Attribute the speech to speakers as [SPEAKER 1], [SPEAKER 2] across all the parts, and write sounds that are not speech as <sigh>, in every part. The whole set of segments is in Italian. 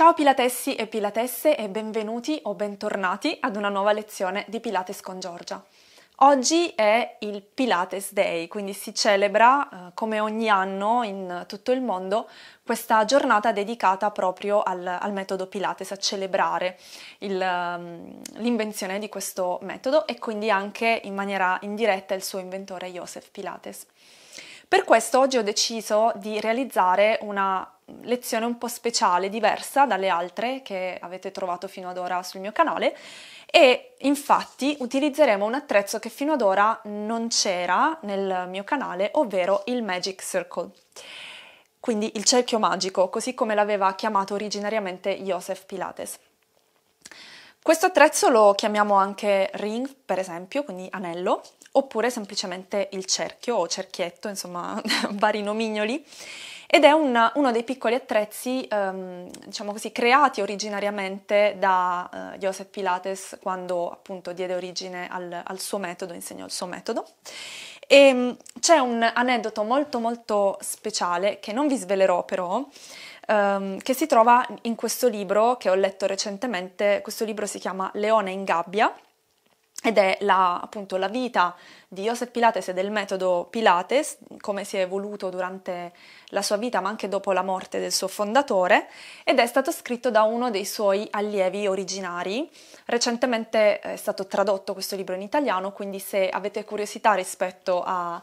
[SPEAKER 1] Ciao Pilatessi e Pilatesse e benvenuti o bentornati ad una nuova lezione di Pilates con Giorgia. Oggi è il Pilates Day, quindi si celebra eh, come ogni anno in tutto il mondo questa giornata dedicata proprio al, al metodo Pilates, a celebrare il, ehm, l'invenzione di questo metodo e quindi anche in maniera indiretta il suo inventore Joseph Pilates. Per questo oggi ho deciso di realizzare una lezione un po' speciale, diversa dalle altre che avete trovato fino ad ora sul mio canale e infatti utilizzeremo un attrezzo che fino ad ora non c'era nel mio canale, ovvero il Magic Circle. Quindi il cerchio magico, così come l'aveva chiamato originariamente Joseph Pilates. Questo attrezzo lo chiamiamo anche ring, per esempio, quindi anello, oppure semplicemente il cerchio o cerchietto, insomma <laughs> vari nomignoli, ed è una, uno dei piccoli attrezzi, ehm, diciamo così, creati originariamente da eh, Joseph Pilates quando appunto diede origine al, al suo metodo, insegnò il suo metodo. E ehm, c'è un aneddoto molto molto speciale che non vi svelerò però, ehm, che si trova in questo libro che ho letto recentemente, questo libro si chiama Leone in gabbia, ed è la, appunto la vita di Joseph Pilates e del metodo Pilates, come si è evoluto durante la sua vita ma anche dopo la morte del suo fondatore, ed è stato scritto da uno dei suoi allievi originari. Recentemente è stato tradotto questo libro in italiano, quindi se avete curiosità rispetto a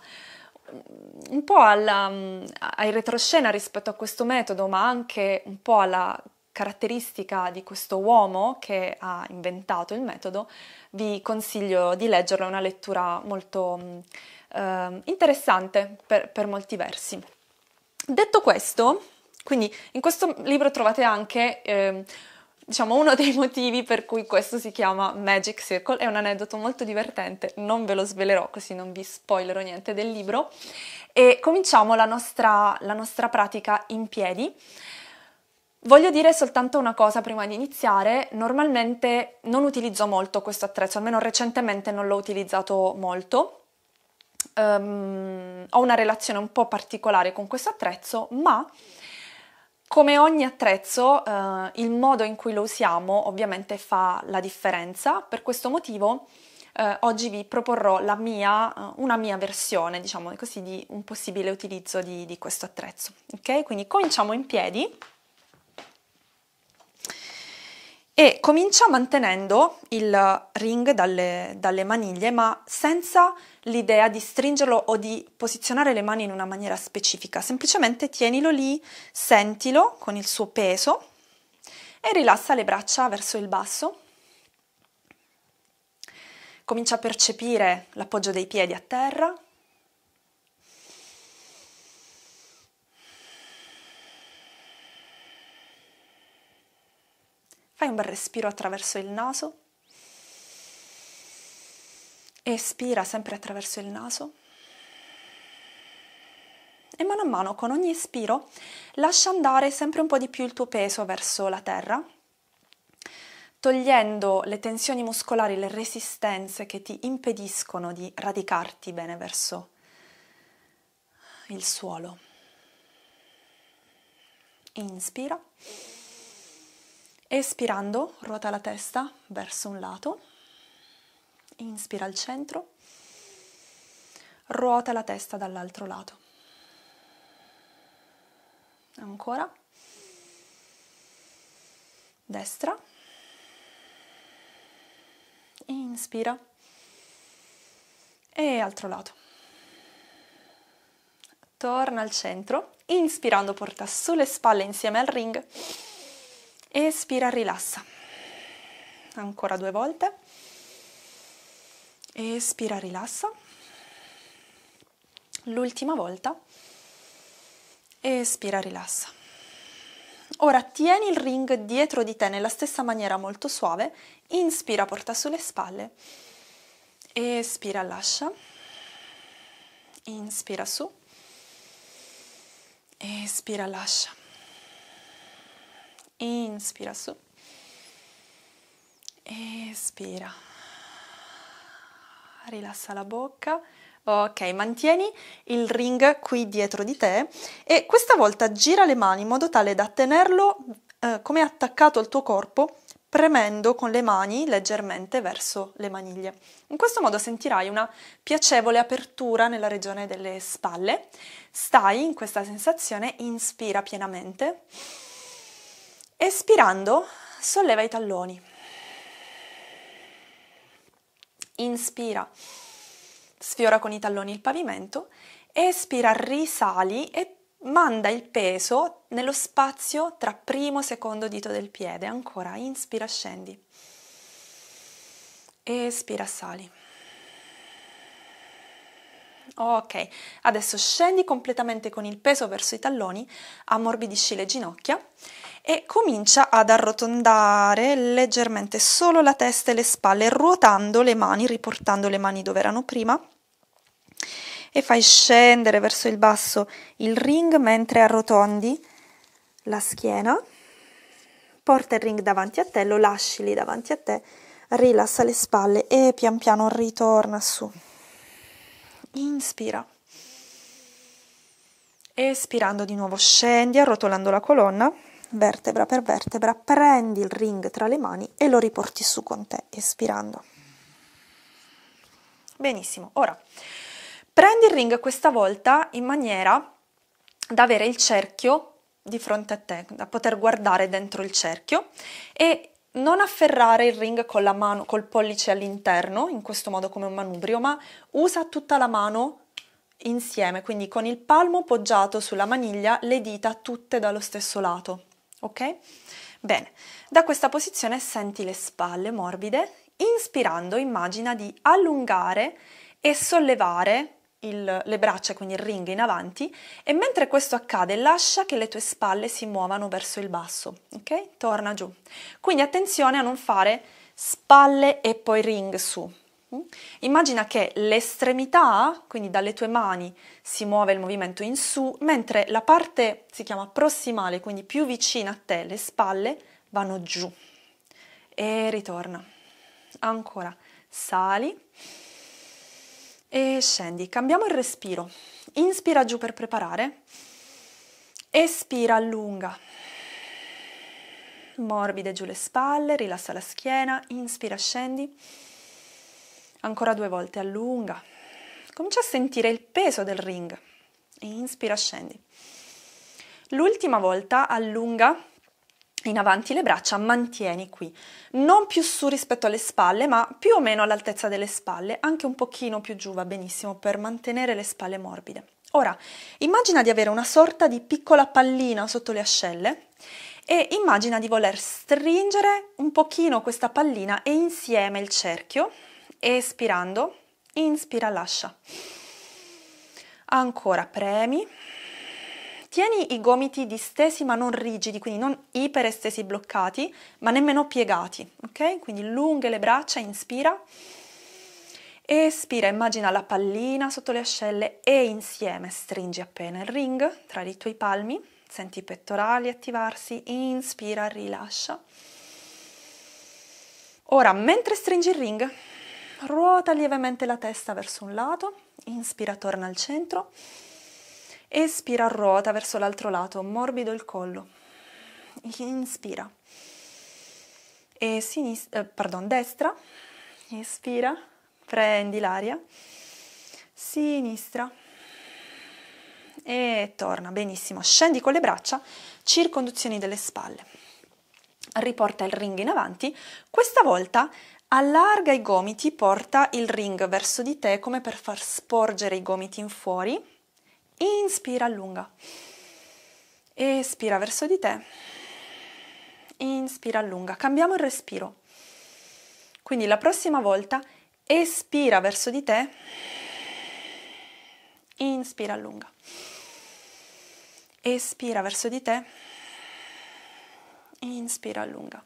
[SPEAKER 1] un po' alla, mm, ai retroscena rispetto a questo metodo, ma anche un po' alla caratteristica di questo uomo che ha inventato il metodo, vi consiglio di leggerlo, è una lettura molto mm, eh, interessante per, per molti versi. Detto questo, quindi in questo libro trovate anche... Eh, diciamo uno dei motivi per cui questo si chiama Magic Circle è un aneddoto molto divertente, non ve lo svelerò così non vi spoilerò niente del libro e cominciamo la nostra, la nostra pratica in piedi. Voglio dire soltanto una cosa prima di iniziare, normalmente non utilizzo molto questo attrezzo, almeno recentemente non l'ho utilizzato molto, um, ho una relazione un po' particolare con questo attrezzo, ma come ogni attrezzo uh, il modo in cui lo usiamo ovviamente fa la differenza, per questo motivo Uh, oggi vi proporrò mia, uh, una mia versione, diciamo così, di un possibile utilizzo di, di questo attrezzo. Ok? Quindi cominciamo in piedi e comincia mantenendo il ring dalle, dalle maniglie ma senza l'idea di stringerlo o di posizionare le mani in una maniera specifica, semplicemente tienilo lì, sentilo con il suo peso e rilassa le braccia verso il basso. Comincia a percepire l'appoggio dei piedi a terra, Fai un bel respiro attraverso il naso. Espira sempre attraverso il naso. E mano a mano, con ogni espiro, lascia andare sempre un po' di più il tuo peso verso la terra, togliendo le tensioni muscolari, le resistenze che ti impediscono di radicarti bene verso il suolo. Inspira. Espirando, ruota la testa verso un lato, inspira al centro, ruota la testa dall'altro lato. Ancora. Destra. Inspira. E altro lato. Torna al centro, inspirando porta sulle spalle insieme al ring espira, rilassa. Ancora due volte. Espira, rilassa. L'ultima volta. Espira, rilassa. Ora tieni il ring dietro di te nella stessa maniera molto suave, inspira, porta sulle spalle, espira, lascia, inspira su, espira, lascia inspira su, espira, rilassa la bocca, ok, mantieni il ring qui dietro di te e questa volta gira le mani in modo tale da tenerlo eh, come attaccato al tuo corpo premendo con le mani leggermente verso le maniglie. In questo modo sentirai una piacevole apertura nella regione delle spalle. Stai in questa sensazione, inspira pienamente. Espirando, solleva i talloni. Inspira, sfiora con i talloni il pavimento. Espira, risali e manda il peso nello spazio tra primo e secondo dito del piede. Ancora, inspira, scendi. Espira, sali. Ok, adesso scendi completamente con il peso verso i talloni, ammorbidisci le ginocchia e comincia ad arrotondare leggermente solo la testa e le spalle, ruotando le mani, riportando le mani dove erano prima e fai scendere verso il basso il ring mentre arrotondi la schiena. Porta il ring davanti a te, lo lasci lì davanti a te, rilassa le spalle e pian piano ritorna su. Inspira. Espirando di nuovo scendi arrotolando la colonna vertebra per vertebra, prendi il ring tra le mani e lo riporti su con te, espirando. Benissimo, ora prendi il ring questa volta in maniera da avere il cerchio di fronte a te, da poter guardare dentro il cerchio e non afferrare il ring con la mano, col pollice all'interno, in questo modo come un manubrio, ma usa tutta la mano insieme, quindi con il palmo poggiato sulla maniglia, le dita tutte dallo stesso lato ok? Bene, da questa posizione senti le spalle morbide, inspirando immagina di allungare e sollevare il, le braccia, quindi il ring in avanti e mentre questo accade lascia che le tue spalle si muovano verso il basso, ok? Torna giù. Quindi attenzione a non fare spalle e poi ring su, Immagina che l'estremità, quindi dalle tue mani, si muove il movimento in su, mentre la parte si chiama prossimale, quindi più vicina a te, le spalle, vanno giù. E ritorna. Ancora. Sali e scendi. Cambiamo il respiro. Inspira giù per preparare. Espira, allunga. Morbide giù le spalle, rilassa la schiena, inspira, scendi. Ancora due volte, allunga. Comincia a sentire il peso del ring. Inspira, scendi. L'ultima volta allunga in avanti le braccia, mantieni qui, non più su rispetto alle spalle, ma più o meno all'altezza delle spalle, anche un pochino più giù va benissimo per mantenere le spalle morbide. Ora, immagina di avere una sorta di piccola pallina sotto le ascelle e immagina di voler stringere un pochino questa pallina e insieme il cerchio espirando, inspira, lascia. Ancora, premi. Tieni i gomiti distesi ma non rigidi, quindi non iperestesi bloccati, ma nemmeno piegati, ok? Quindi lunghe le braccia, inspira. Espira, immagina la pallina sotto le ascelle e insieme stringi appena il ring tra i tuoi palmi, senti i pettorali attivarsi, inspira, rilascia. Ora, mentre stringi il ring, ruota lievemente la testa verso un lato, inspira, torna al centro, espira, ruota verso l'altro lato, morbido il collo, inspira, e sinistra, eh, pardon, destra, espira, prendi l'aria, sinistra, e torna, benissimo, scendi con le braccia, circonduzioni delle spalle riporta il ring in avanti, questa volta Allarga i gomiti, porta il ring verso di te come per far sporgere i gomiti in fuori. Inspira, allunga. Espira verso di te. Inspira, allunga. Cambiamo il respiro. Quindi la prossima volta espira verso di te. Inspira, allunga. Espira verso di te. Inspira, allunga.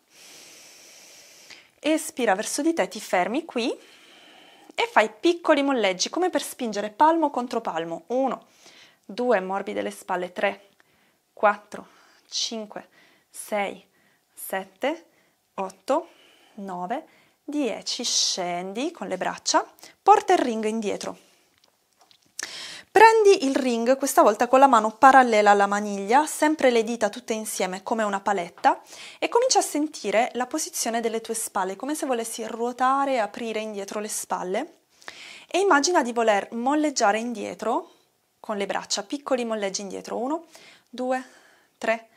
[SPEAKER 1] Espira verso di te, ti fermi qui e fai piccoli molleggi come per spingere palmo contro palmo. 1, 2, morbide le spalle. 3, 4, 5, 6, 7, 8, 9, 10. Scendi con le braccia, porta il ring indietro. Prendi il ring questa volta con la mano parallela alla maniglia, sempre le dita tutte insieme come una paletta e comincia a sentire la posizione delle tue spalle, come se volessi ruotare e aprire indietro le spalle e immagina di voler molleggiare indietro con le braccia, piccoli molleggi indietro, 1, 2, 3,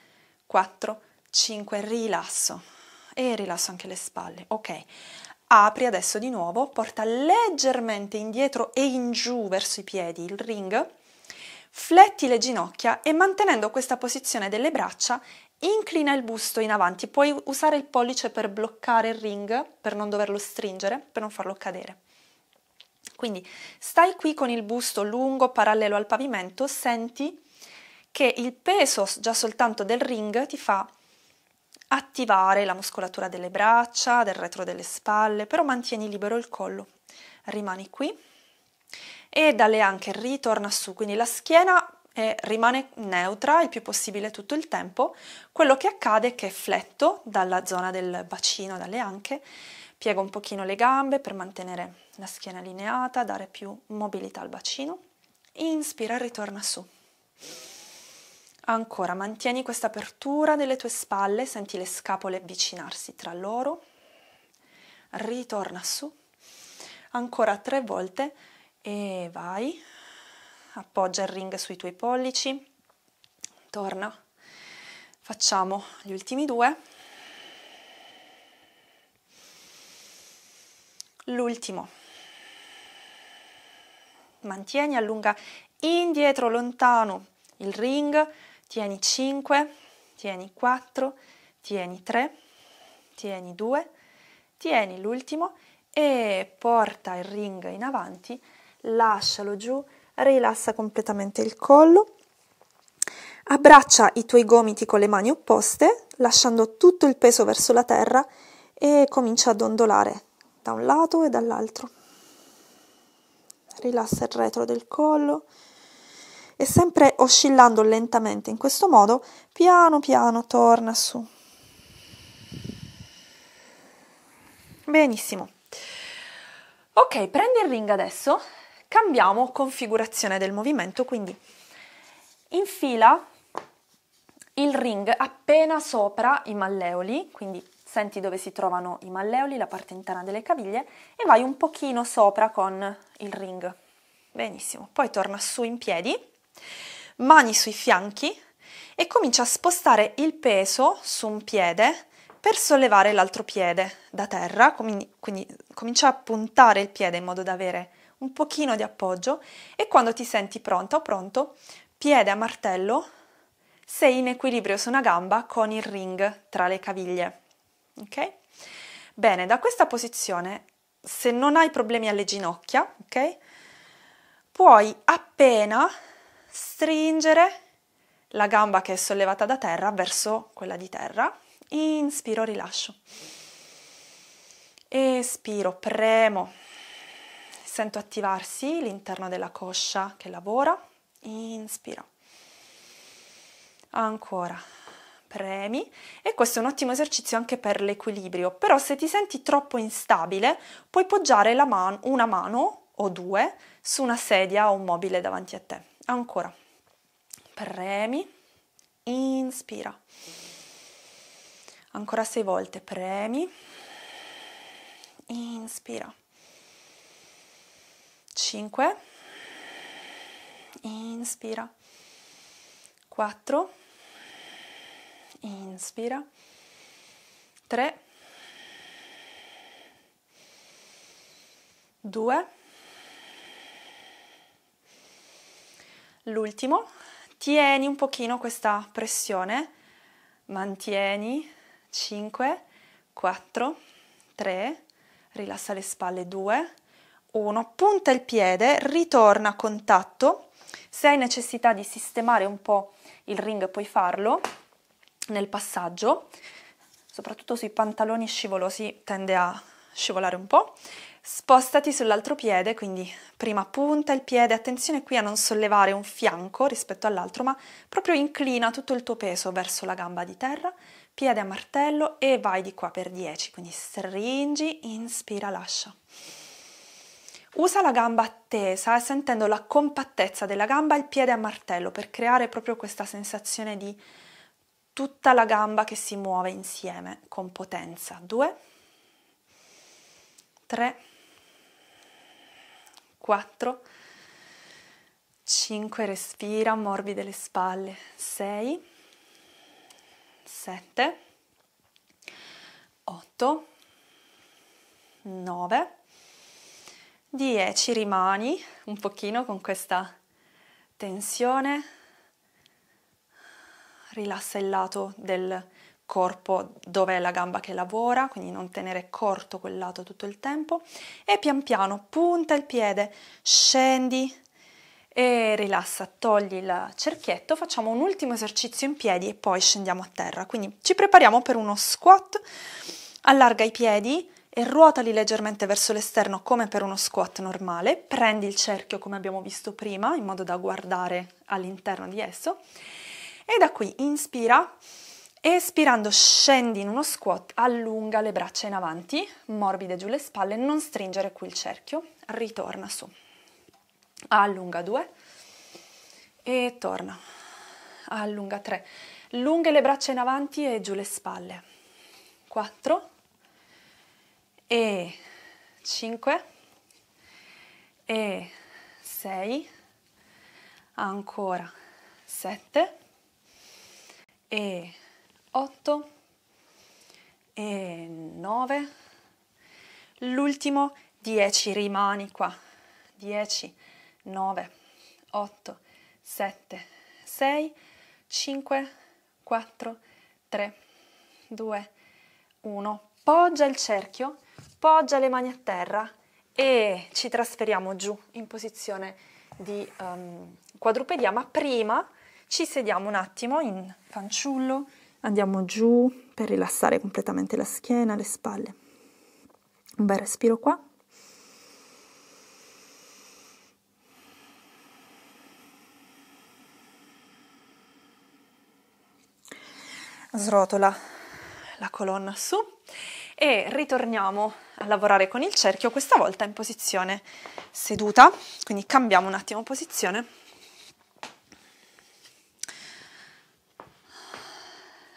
[SPEAKER 1] 4, 5, rilasso e rilasso anche le spalle. Ok, apri adesso di nuovo, porta leggermente indietro e in giù verso i piedi il ring, fletti le ginocchia e mantenendo questa posizione delle braccia inclina il busto in avanti, puoi usare il pollice per bloccare il ring, per non doverlo stringere, per non farlo cadere. Quindi stai qui con il busto lungo parallelo al pavimento, senti che il peso già soltanto del ring ti fa attivare la muscolatura delle braccia, del retro delle spalle, però mantieni libero il collo. Rimani qui e dalle anche ritorna su, quindi la schiena eh, rimane neutra il più possibile tutto il tempo. Quello che accade è che fletto dalla zona del bacino, dalle anche, piego un pochino le gambe per mantenere la schiena allineata, dare più mobilità al bacino. Inspira, e ritorna su. Ancora, mantieni questa apertura nelle tue spalle, senti le scapole avvicinarsi tra loro. Ritorna su. Ancora tre volte e vai. Appoggia il ring sui tuoi pollici. Torna. Facciamo gli ultimi due. L'ultimo. Mantieni, allunga indietro, lontano il ring tieni 5, tieni 4, tieni 3, tieni 2, tieni l'ultimo e porta il ring in avanti, lascialo giù, rilassa completamente il collo, abbraccia i tuoi gomiti con le mani opposte, lasciando tutto il peso verso la terra e comincia a dondolare da un lato e dall'altro. Rilassa il retro del collo, e sempre oscillando lentamente in questo modo, piano piano torna su. Benissimo. Ok, prendi il ring adesso, cambiamo configurazione del movimento, quindi infila il ring appena sopra i malleoli, quindi senti dove si trovano i malleoli, la parte interna delle caviglie e vai un pochino sopra con il ring. Benissimo, poi torna su in piedi mani sui fianchi e comincia a spostare il peso su un piede per sollevare l'altro piede da terra, quindi, quindi comincia a puntare il piede in modo da avere un pochino di appoggio e quando ti senti pronta o pronto, piede a martello, sei in equilibrio su una gamba con il ring tra le caviglie. Ok? Bene, da questa posizione, se non hai problemi alle ginocchia, ok? Puoi appena stringere la gamba che è sollevata da terra verso quella di terra, inspiro, rilascio, espiro, premo, sento attivarsi l'interno della coscia che lavora, inspiro, ancora, premi e questo è un ottimo esercizio anche per l'equilibrio, però se ti senti troppo instabile puoi poggiare man una mano o due su una sedia o un mobile davanti a te ancora premi inspira ancora sei volte premi inspira 5 inspira 4 inspira 3 2 L'ultimo, tieni un pochino questa pressione, mantieni 5, 4, 3, rilassa le spalle 2, 1, punta il piede, ritorna a contatto, se hai necessità di sistemare un po' il ring puoi farlo nel passaggio, soprattutto sui pantaloni scivolosi tende a scivolare un po', Spostati sull'altro piede, quindi prima punta il piede, attenzione qui a non sollevare un fianco rispetto all'altro, ma proprio inclina tutto il tuo peso verso la gamba di terra, piede a martello e vai di qua per 10, quindi stringi, inspira, lascia. Usa la gamba tesa, eh, sentendo la compattezza della gamba e il piede a martello per creare proprio questa sensazione di tutta la gamba che si muove insieme con potenza. 2, 3, 4, 5, respira, morbide le spalle, 6, 7, 8, 9, 10, rimani un pochino con questa tensione, rilassa il lato del corpo dove è la gamba che lavora, quindi non tenere corto quel lato tutto il tempo e pian piano punta il piede, scendi e rilassa, togli il cerchietto, facciamo un ultimo esercizio in piedi e poi scendiamo a terra. Quindi ci prepariamo per uno squat, allarga i piedi e ruotali leggermente verso l'esterno come per uno squat normale, prendi il cerchio come abbiamo visto prima in modo da guardare all'interno di esso e da qui inspira Espirando scendi in uno squat, allunga le braccia in avanti, morbide giù le spalle, non stringere qui il cerchio, ritorna su. Allunga 2 e torna. Allunga 3. Lunghe le braccia in avanti e giù le spalle. 4 e 5 e 6 ancora 7 e 8 e 9 l'ultimo 10 rimani qua 10 9 8 7 6 5 4 3 2 1 poggia il cerchio poggia le mani a terra e ci trasferiamo giù in posizione di um, ehm, quadrupedia ma prima ci sediamo un attimo in fanciullo Andiamo giù per rilassare completamente la schiena, le spalle. Un bel respiro qua. Srotola la colonna su e ritorniamo a lavorare con il cerchio, questa volta in posizione seduta, quindi cambiamo un attimo posizione.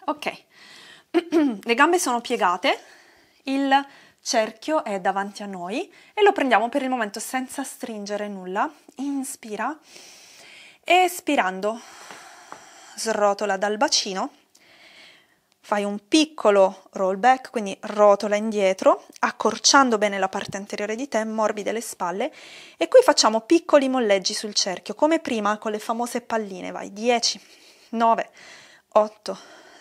[SPEAKER 1] Ok, <clears throat> le gambe sono piegate, il cerchio è davanti a noi e lo prendiamo per il momento senza stringere nulla. Inspira, espirando, srotola dal bacino, fai un piccolo roll back, quindi rotola indietro, accorciando bene la parte anteriore di te, morbide le spalle e qui facciamo piccoli molleggi sul cerchio, come prima con le famose palline, vai 10, 9, 8,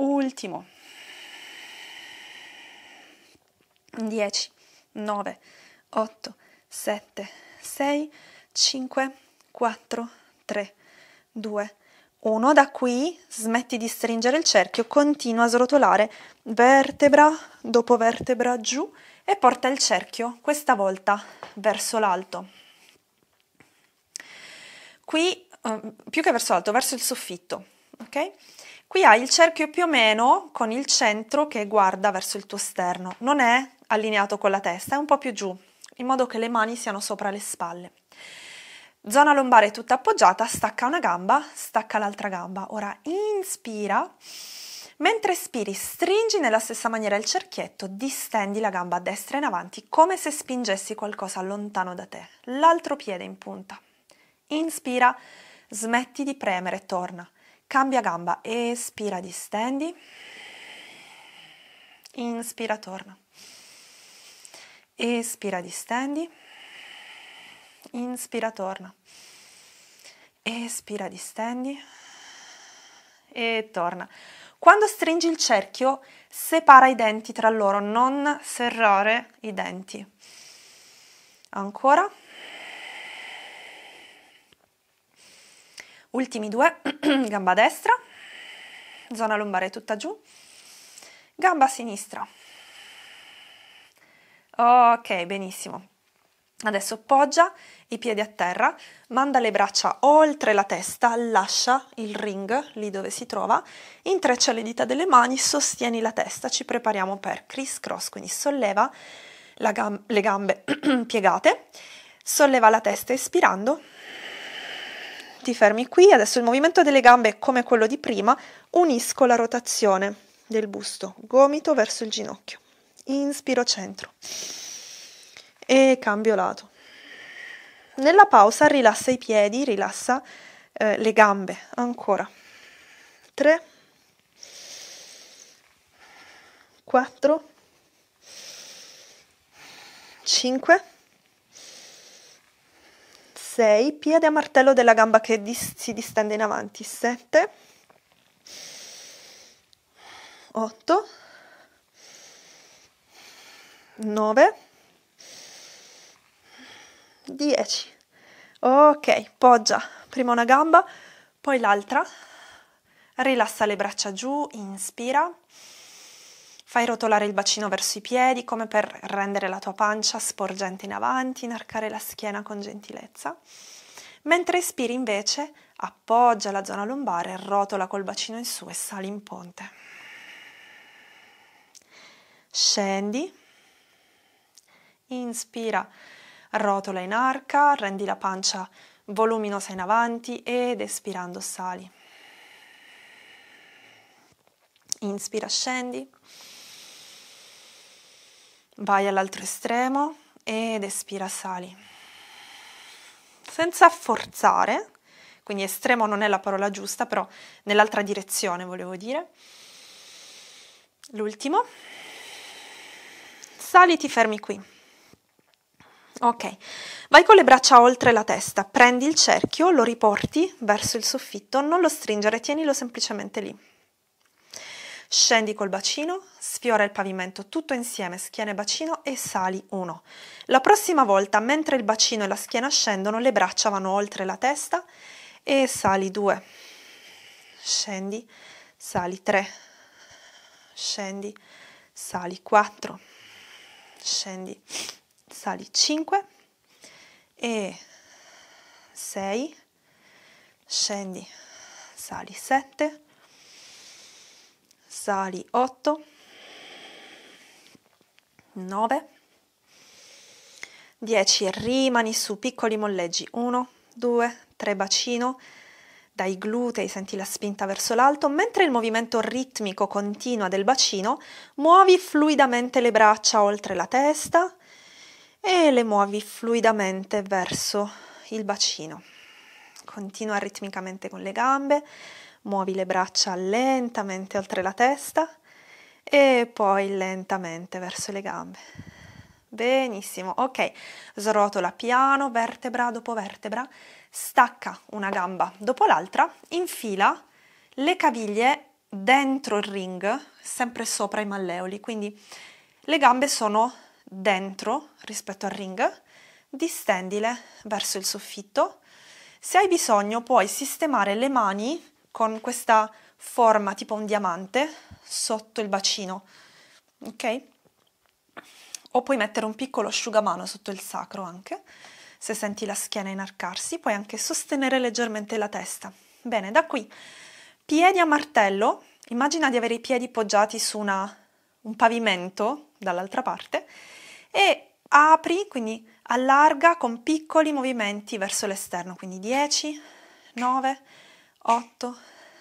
[SPEAKER 1] ultimo 10 9 8 7 6 5 4 3 2 1 da qui smetti di stringere il cerchio continua a srotolare vertebra dopo vertebra giù e porta il cerchio questa volta verso l'alto qui eh, più che verso l'alto verso il soffitto ok Qui hai il cerchio più o meno con il centro che guarda verso il tuo sterno, non è allineato con la testa, è un po' più giù, in modo che le mani siano sopra le spalle. Zona lombare tutta appoggiata, stacca una gamba, stacca l'altra gamba. Ora inspira, mentre espiri stringi nella stessa maniera il cerchietto, distendi la gamba a destra in avanti come se spingessi qualcosa lontano da te, l'altro piede in punta. Inspira, smetti di premere, torna. Cambia gamba, espira, distendi. Inspira, torna. Espira, distendi. Inspira, torna. Espira, distendi. E torna. Quando stringi il cerchio, separa i denti tra loro, non serrare i denti. Ancora. ultimi due, <clears throat> gamba destra, zona lombare tutta giù, gamba sinistra. Ok, benissimo. Adesso poggia i piedi a terra, manda le braccia oltre la testa, lascia il ring lì dove si trova, intreccia le dita delle mani, sostieni la testa, ci prepariamo per criss cross, quindi solleva gam- le gambe <clears throat> piegate, solleva la testa espirando ti fermi qui, adesso il movimento delle gambe è come quello di prima, unisco la rotazione del busto, gomito verso il ginocchio, inspiro centro e cambio lato. Nella pausa rilassa i piedi, rilassa eh, le gambe, ancora. 3, 4, 5, 6, piede a martello della gamba che dis si distende in avanti, 7, 8, 9, 10. Ok, poggia prima una gamba, poi l'altra, rilassa le braccia giù, inspira, Fai rotolare il bacino verso i piedi come per rendere la tua pancia sporgente in avanti, inarcare la schiena con gentilezza. Mentre espiri invece, appoggia la zona lombare, rotola col bacino in su e sali in ponte. Scendi, inspira, rotola in arca, rendi la pancia voluminosa in avanti ed espirando sali. Inspira, scendi vai all'altro estremo ed espira, sali. Senza forzare, quindi estremo non è la parola giusta, però nell'altra direzione volevo dire. L'ultimo. Sali, ti fermi qui. Ok, vai con le braccia oltre la testa, prendi il cerchio, lo riporti verso il soffitto, non lo stringere, tienilo semplicemente lì. Scendi col bacino, sfiora il pavimento tutto insieme, schiena e bacino e sali 1. La prossima volta, mentre il bacino e la schiena scendono, le braccia vanno oltre la testa e sali 2. Scendi, sali 3. Scendi, sali 4. Scendi, sali 5 e 6. Scendi, sali 7 sali 8, 9, 10 rimani su piccoli molleggi 1, 2, 3 bacino, dai glutei senti la spinta verso l'alto, mentre il movimento ritmico continua del bacino muovi fluidamente le braccia oltre la testa e le muovi fluidamente verso il bacino. Continua ritmicamente con le gambe, Muovi le braccia lentamente oltre la testa e poi lentamente verso le gambe. Benissimo, ok, srotola piano, vertebra dopo vertebra, stacca una gamba dopo l'altra, infila le caviglie dentro il ring, sempre sopra i malleoli, quindi le gambe sono dentro rispetto al ring, distendile verso il soffitto. Se hai bisogno puoi sistemare le mani con questa forma tipo un diamante sotto il bacino, ok? O puoi mettere un piccolo asciugamano sotto il sacro anche, se senti la schiena inarcarsi, puoi anche sostenere leggermente la testa. Bene, da qui, piedi a martello, immagina di avere i piedi poggiati su una, un pavimento dall'altra parte e apri, quindi allarga con piccoli movimenti verso l'esterno, quindi 10, 9, 10. 8,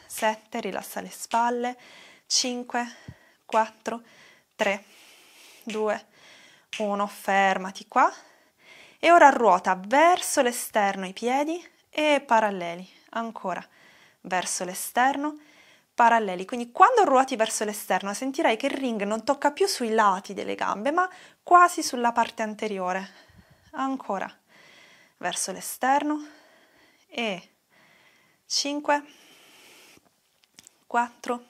[SPEAKER 1] 7, rilassa le spalle, 5, 4, 3, 2, 1, fermati qua e ora ruota verso l'esterno i piedi e paralleli, ancora verso l'esterno, paralleli. Quindi quando ruoti verso l'esterno sentirai che il ring non tocca più sui lati delle gambe ma quasi sulla parte anteriore, ancora verso l'esterno e 5, 4,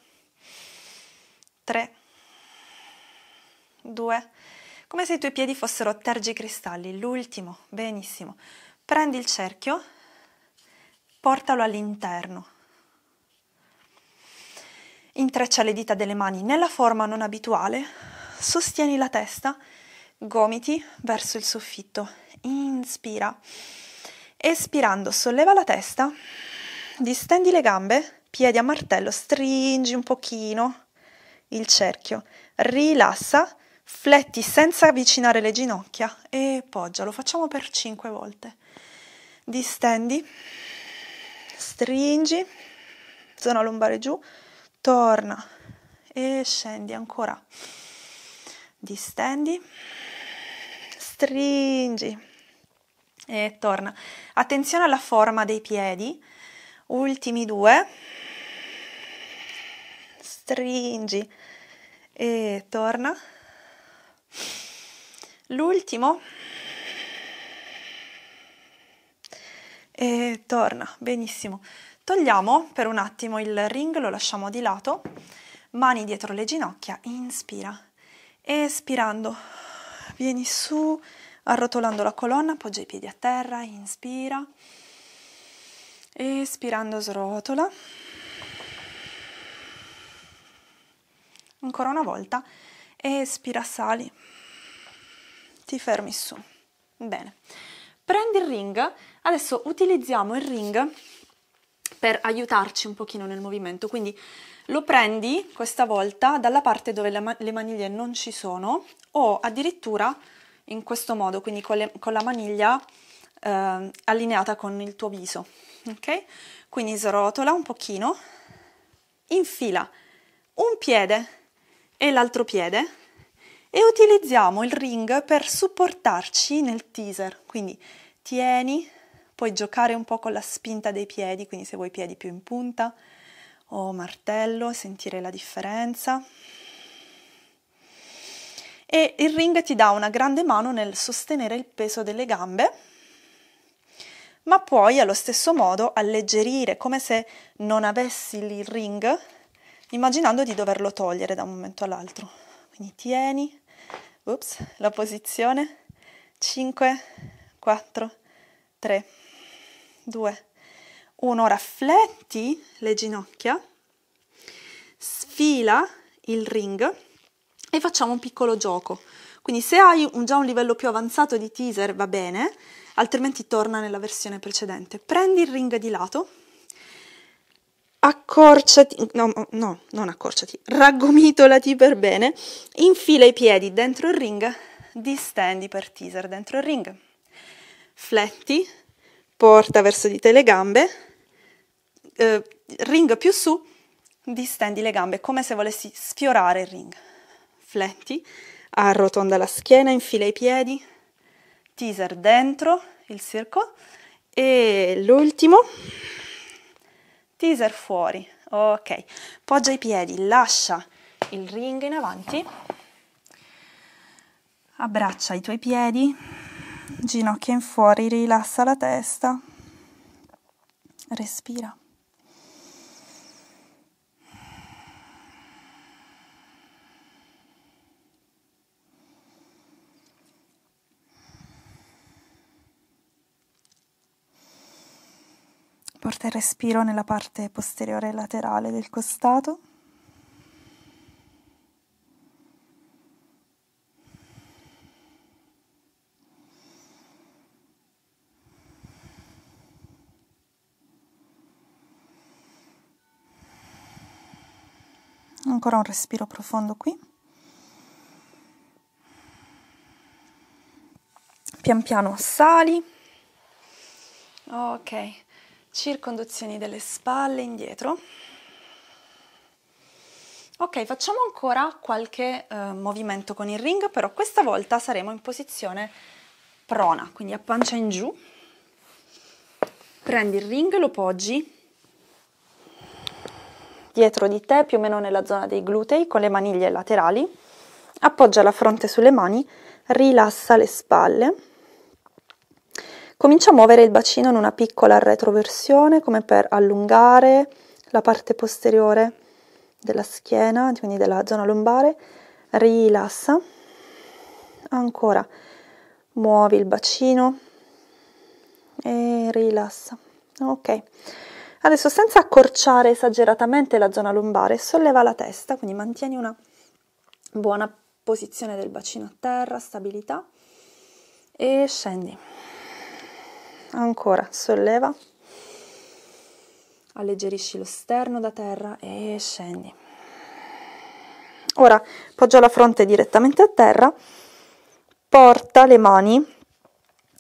[SPEAKER 1] 3, 2, come se i tuoi piedi fossero tergicristalli, l'ultimo, benissimo. Prendi il cerchio, portalo all'interno. Intreccia le dita delle mani nella forma non abituale, sostieni la testa, gomiti verso il soffitto, inspira, espirando solleva la testa distendi le gambe, piedi a martello, stringi un pochino il cerchio, rilassa, fletti senza avvicinare le ginocchia e poggia, lo facciamo per 5 volte. Distendi, stringi, zona lombare giù, torna e scendi ancora. Distendi, stringi e torna. Attenzione alla forma dei piedi ultimi due stringi e torna l'ultimo e torna benissimo togliamo per un attimo il ring lo lasciamo di lato mani dietro le ginocchia inspira espirando vieni su arrotolando la colonna appoggia i piedi a terra inspira espirando srotola ancora una volta espira sali ti fermi su bene prendi il ring adesso utilizziamo il ring per aiutarci un pochino nel movimento quindi lo prendi questa volta dalla parte dove le maniglie non ci sono o addirittura in questo modo quindi con, le, con la maniglia eh, allineata con il tuo viso ok? Quindi srotola un pochino, infila un piede e l'altro piede e utilizziamo il ring per supportarci nel teaser, quindi tieni, puoi giocare un po' con la spinta dei piedi, quindi se vuoi piedi più in punta o martello, sentire la differenza. E il ring ti dà una grande mano nel sostenere il peso delle gambe ma puoi allo stesso modo alleggerire, come se non avessi il ring, immaginando di doverlo togliere da un momento all'altro. Quindi tieni, ups, la posizione, 5, 4, 3, 2, 1. Ora fletti le ginocchia, sfila il ring e facciamo un piccolo gioco. Quindi se hai un, già un livello più avanzato di teaser va bene, altrimenti torna nella versione precedente. Prendi il ring di lato, accorciati, no, no, non accorciati, raggomitolati per bene, infila i piedi dentro il ring, distendi per teaser dentro il ring, fletti, porta verso di te le gambe, eh, ring più su, distendi le gambe come se volessi sfiorare il ring, fletti, arrotonda la schiena, infila i piedi, teaser dentro il circo e l'ultimo teaser fuori ok poggia i piedi lascia il ring in avanti abbraccia i tuoi piedi ginocchia in fuori rilassa la testa respira porta il respiro nella parte posteriore laterale del costato. Ancora un respiro profondo qui. Pian piano sali. Ok circonduzioni delle spalle indietro. Ok, facciamo ancora qualche eh, movimento con il ring, però questa volta saremo in posizione prona, quindi a pancia in giù. Prendi il ring, lo poggi dietro di te, più o meno nella zona dei glutei, con le maniglie laterali. Appoggia la fronte sulle mani, rilassa le spalle. Comincio a muovere il bacino in una piccola retroversione come per allungare la parte posteriore della schiena, quindi della zona lombare. Rilassa. Ancora. Muovi il bacino e rilassa. Ok. Adesso senza accorciare esageratamente la zona lombare, solleva la testa, quindi mantieni una buona posizione del bacino a terra, stabilità e scendi ancora solleva alleggerisci lo sterno da terra e scendi ora poggia la fronte direttamente a terra porta le mani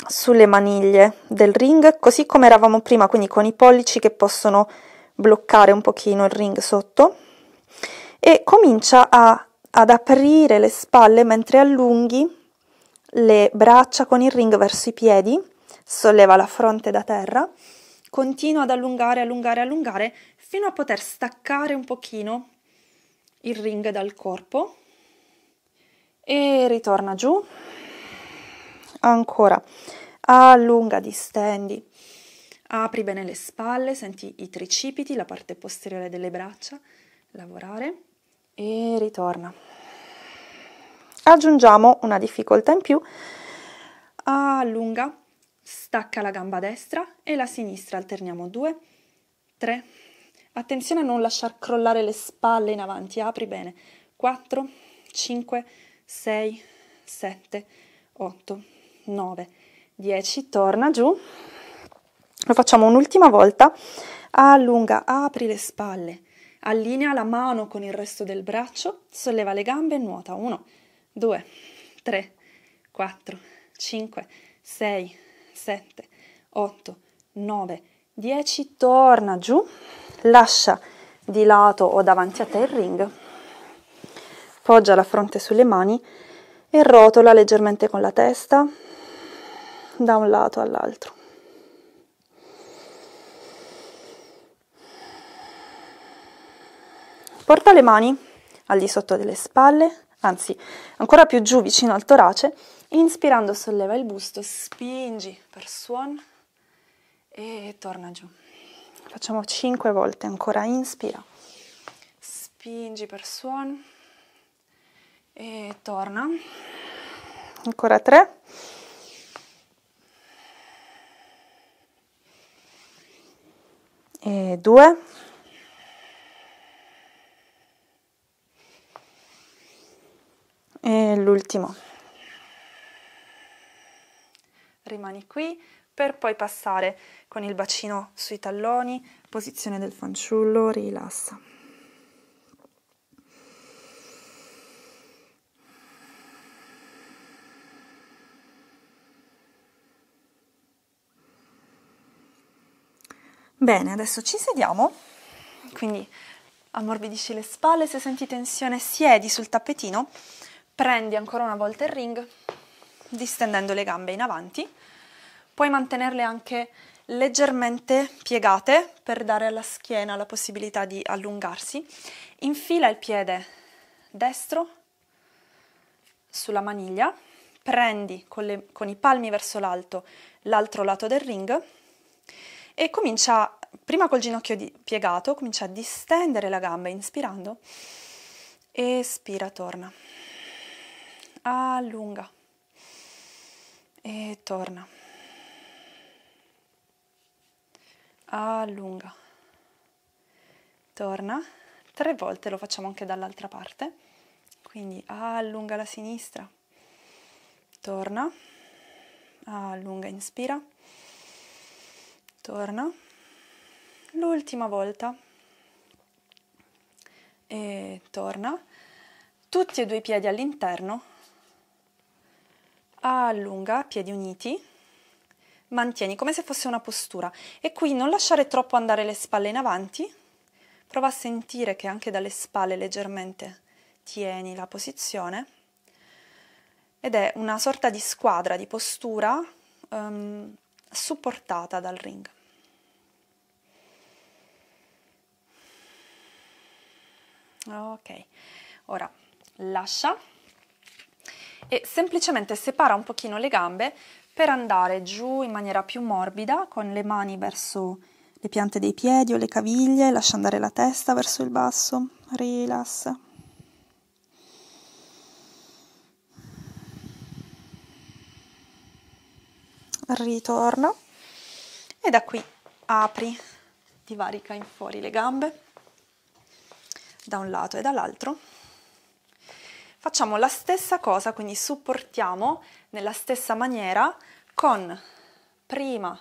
[SPEAKER 1] sulle maniglie del ring così come eravamo prima quindi con i pollici che possono bloccare un pochino il ring sotto e comincia a, ad aprire le spalle mentre allunghi le braccia con il ring verso i piedi solleva la fronte da terra, continua ad allungare, allungare, allungare, fino a poter staccare un pochino il ring dal corpo e ritorna giù. Ancora, allunga, distendi, apri bene le spalle, senti i tricipiti, la parte posteriore delle braccia, lavorare e ritorna. Aggiungiamo una difficoltà in più, allunga, stacca la gamba destra e la sinistra, alterniamo 2, 3, attenzione a non lasciar crollare le spalle in avanti, apri bene, 4, 5, 6, 7, 8, 9, 10, torna giù, lo facciamo un'ultima volta, allunga, apri le spalle, allinea la mano con il resto del braccio, solleva le gambe e nuota 1, 2, 3, 4, 5, 6, 7, 8, 9, 10, torna giù, lascia di lato o davanti a te il ring, poggia la fronte sulle mani e rotola leggermente con la testa da un lato all'altro. Porta le mani al di sotto delle spalle, anzi ancora più giù vicino al torace Inspirando solleva il busto, spingi per suon e torna giù. Facciamo 5 volte ancora, inspira, spingi per suon e torna. Ancora 3. E 2. E l'ultimo rimani qui per poi passare con il bacino sui talloni, posizione del fanciullo, rilassa. Bene, adesso ci sediamo, quindi ammorbidisci le spalle, se senti tensione siedi sul tappetino, prendi ancora una volta il ring, distendendo le gambe in avanti. Puoi mantenerle anche leggermente piegate per dare alla schiena la possibilità di allungarsi. Infila il piede destro sulla maniglia, prendi con, le, con i palmi verso l'alto l'altro lato del ring e comincia, prima col ginocchio di, piegato, comincia a distendere la gamba inspirando, espira, torna, allunga e torna allunga torna tre volte lo facciamo anche dall'altra parte quindi allunga la sinistra torna allunga inspira torna l'ultima volta e torna tutti e due i piedi all'interno allunga, piedi uniti, mantieni come se fosse una postura e qui non lasciare troppo andare le spalle in avanti, prova a sentire che anche dalle spalle leggermente tieni la posizione ed è una sorta di squadra di postura um, supportata dal ring. Ok, ora lascia e semplicemente separa un pochino le gambe per andare giù in maniera più morbida con le mani verso le piante dei piedi o le caviglie, lascia andare la testa verso il basso, rilassa. Ritorna e da qui apri, divarica in fuori le gambe da un lato e dall'altro. Facciamo la stessa cosa, quindi supportiamo nella stessa maniera con prima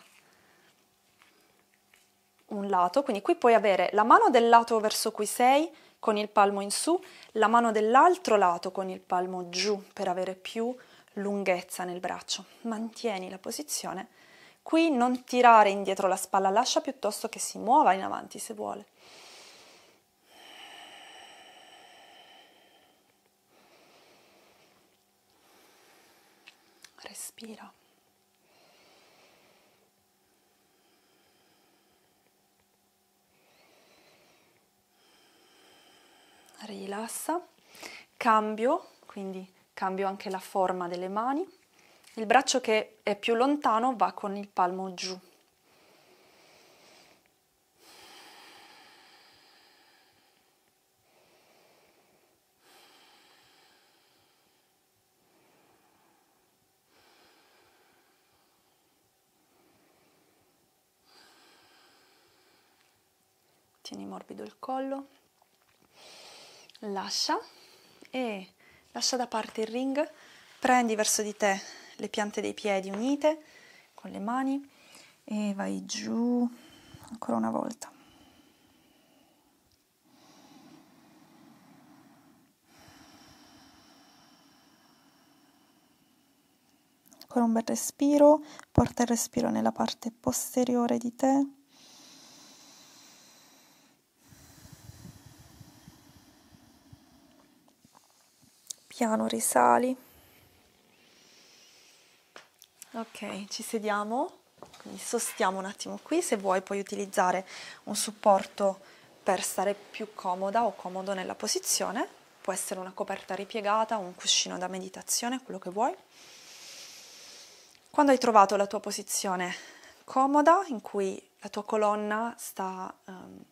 [SPEAKER 1] un lato, quindi qui puoi avere la mano del lato verso cui sei con il palmo in su, la mano dell'altro lato con il palmo giù per avere più lunghezza nel braccio. Mantieni la posizione. Qui non tirare indietro la spalla, lascia piuttosto che si muova in avanti se vuole. respiro. Rilassa, cambio, quindi cambio anche la forma delle mani. Il braccio che è più lontano va con il palmo giù. morbido il collo lascia e lascia da parte il ring prendi verso di te le piante dei piedi unite con le mani e vai giù ancora una volta ancora un bel respiro porta il respiro nella parte posteriore di te piano risali. Ok, ci sediamo, quindi sostiamo un attimo qui, se vuoi puoi utilizzare un supporto per stare più comoda o comodo nella posizione, può essere una coperta ripiegata un cuscino da meditazione, quello che vuoi. Quando hai trovato la tua posizione comoda, in cui la tua colonna sta um,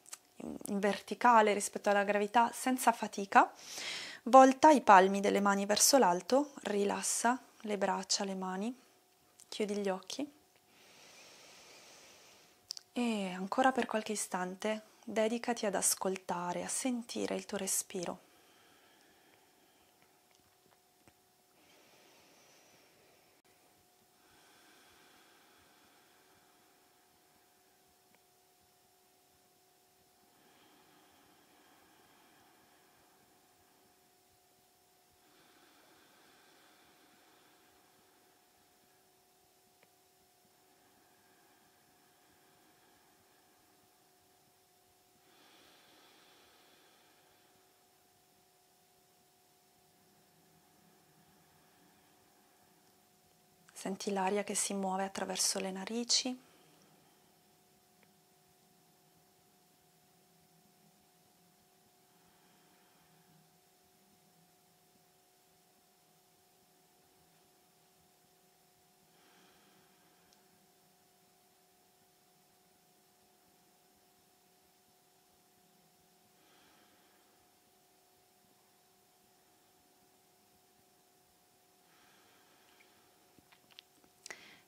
[SPEAKER 1] in verticale rispetto alla gravità senza fatica, Volta i palmi delle mani verso l'alto, rilassa le braccia, le mani, chiudi gli occhi e ancora per qualche istante dedicati ad ascoltare, a sentire il tuo respiro. Senti l'aria che si muove attraverso le narici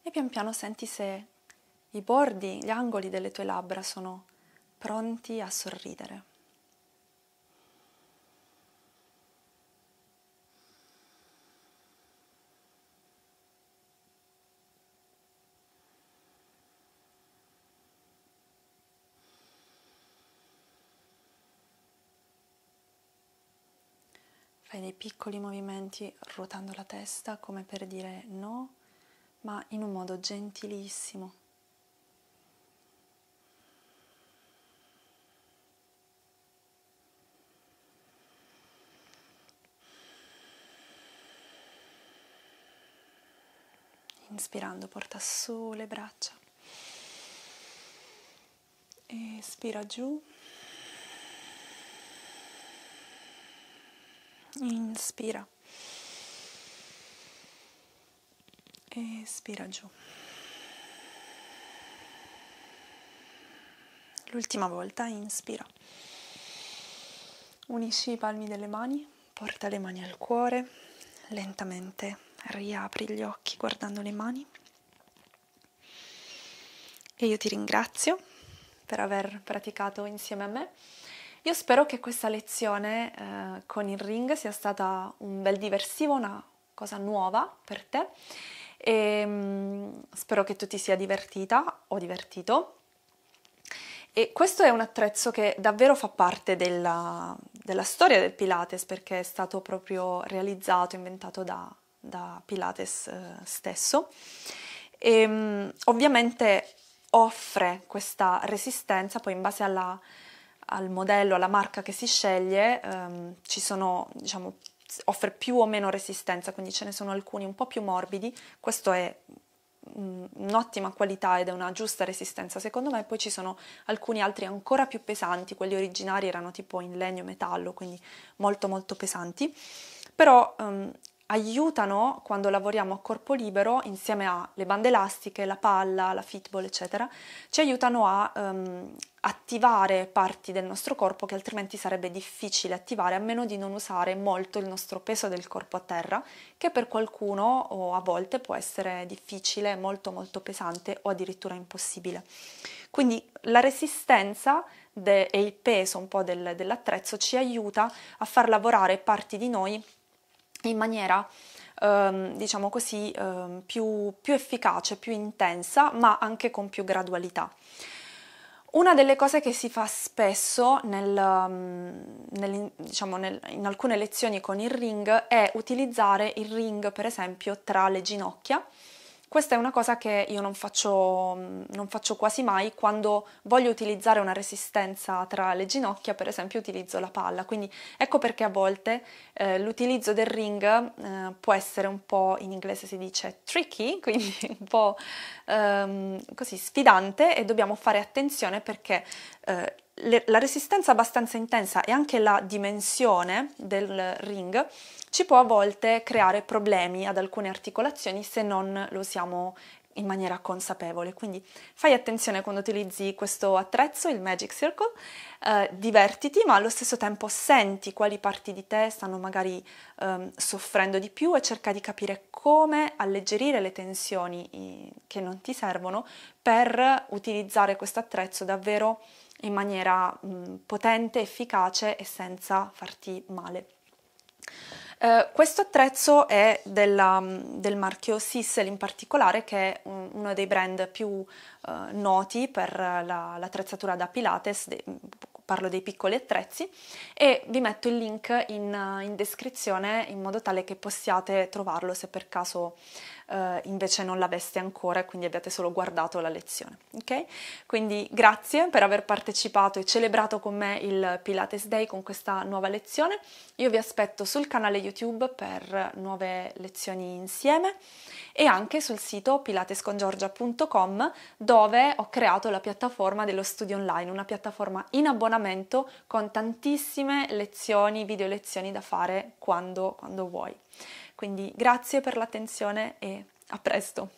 [SPEAKER 1] e pian piano senti se i bordi, gli angoli delle tue labbra sono pronti a sorridere. Fai dei piccoli movimenti ruotando la testa come per dire no ma in un modo gentilissimo. Inspirando porta su le braccia. Espira giù. Inspira. e espira giù. L'ultima volta inspira. Unisci i palmi delle mani, porta le mani al cuore, lentamente riapri gli occhi guardando le mani. E io ti ringrazio per aver praticato insieme a me. Io spero che questa lezione eh, con il ring sia stata un bel diversivo, una cosa nuova per te e, ehm, spero che tu ti sia divertita o divertito. E questo è un attrezzo che davvero fa parte della, della storia del Pilates perché è stato proprio realizzato, inventato da, da Pilates eh, stesso. E, ehm, ovviamente offre questa resistenza, poi in base alla, al modello, alla marca che si sceglie, ehm, ci sono diciamo, offre più o meno resistenza, quindi ce ne sono alcuni un po' più morbidi, questo è mm, un'ottima qualità ed è una giusta resistenza secondo me, poi ci sono alcuni altri ancora più pesanti, quelli originari erano tipo in legno metallo, quindi molto molto pesanti, però um, aiutano quando lavoriamo a corpo libero insieme alle bande elastiche, la palla, la fitball eccetera, ci aiutano a um, attivare parti del nostro corpo che altrimenti sarebbe difficile attivare a meno di non usare molto il nostro peso del corpo a terra, che per qualcuno o a volte può essere difficile, molto molto pesante o addirittura impossibile. Quindi la resistenza de- e il peso un po' del, dell'attrezzo ci aiuta a far lavorare parti di noi in maniera ehm, diciamo così ehm, più, più efficace, più intensa, ma anche con più gradualità. Una delle cose che si fa spesso nel, um, nel, diciamo nel, in alcune lezioni con il ring è utilizzare il ring per esempio tra le ginocchia questa è una cosa che io non faccio, mm, non faccio, quasi mai quando voglio utilizzare una resistenza tra le ginocchia, per esempio utilizzo la palla, quindi ecco perché a volte eh, l'utilizzo del ring eh, può essere un po', in inglese si dice tricky, <laughs> quindi un po' ehm, così sfidante e dobbiamo fare attenzione perché eh, le, la resistenza abbastanza intensa e anche la dimensione del ring ci può a volte creare problemi ad alcune articolazioni se non lo usiamo in maniera consapevole. Quindi fai attenzione quando utilizzi questo attrezzo, il Magic Circle, eh, divertiti, ma allo stesso tempo senti quali parti di te stanno magari ehm, soffrendo di più e cerca di capire come alleggerire le tensioni eh, che non ti servono per utilizzare questo attrezzo davvero in maniera mh, potente, efficace e senza farti male. Eh, questo attrezzo è della, del marchio Sissel in particolare che è un, uno dei brand più eh, noti per la, l'attrezzatura da Pilates, de, parlo dei piccoli attrezzi e vi metto il link in, in, descrizione in modo tale che possiate trovarlo se per caso eh, invece non l'aveste ancora e quindi abbiate solo guardato la lezione. Ok? Quindi grazie per aver partecipato e celebrato con me il Pilates Day con questa nuova lezione. Io vi aspetto sul canale YouTube per nuove lezioni insieme e anche sul sito pilatescongiorgia.com dove ho creato la piattaforma dello studio online, una piattaforma in abbonamento con tantissime lezioni, video lezioni da fare quando, quando vuoi. Quindi grazie per l'attenzione e a presto!